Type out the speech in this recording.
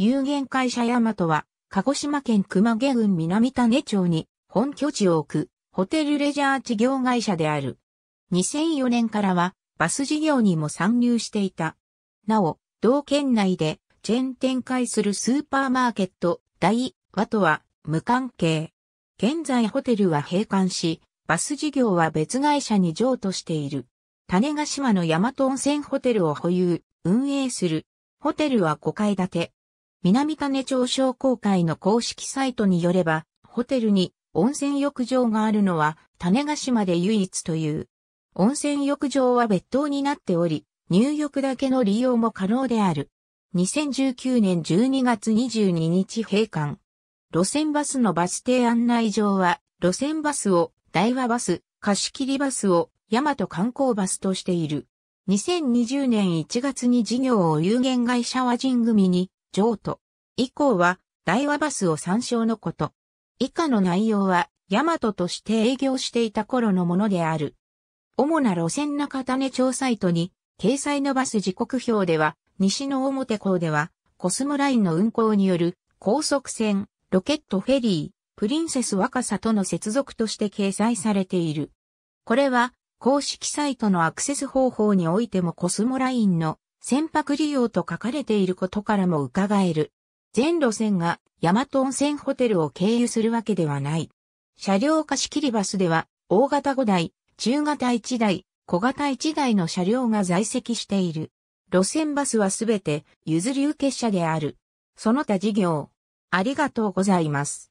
有限会社ヤマトは、鹿児島県熊毛郡南種町に本拠地を置くホテルレジャー事業会社である。2004年からはバス事業にも参入していた。なお、同県内でチェーン展開するスーパーマーケット、大和とは無関係。現在ホテルは閉館し、バス事業は別会社に譲渡している。種ヶ島の大和温泉ホテルを保有、運営する。ホテルは5階建て。南種町商工会の公式サイトによれば、ホテルに温泉浴場があるのは種ヶ島で唯一という。温泉浴場は別棟になっており、入浴だけの利用も可能である。2019年12月22日閉館。路線バスのバス停案内上は、路線バスを、大和バス、貸切バスを、大和観光バスとしている。2020年1月に事業を有限会社和人組に譲渡。以降は、大和バスを参照のこと。以下の内容は、ヤマトとして営業していた頃のものである。主な路線中種町サイトに、掲載のバス時刻表では、西の表港では、コスモラインの運行による、高速船、ロケットフェリー、プリンセス若さとの接続として掲載されている。これは、公式サイトのアクセス方法においてもコスモラインの船舶利用と書かれていることからも伺える。全路線が大和温泉ホテルを経由するわけではない。車両貸し切りバスでは、大型5台、中型1台、小型1台の車両が在籍している。路線バスはすべて譲り受け車である。その他事業。ありがとうございます。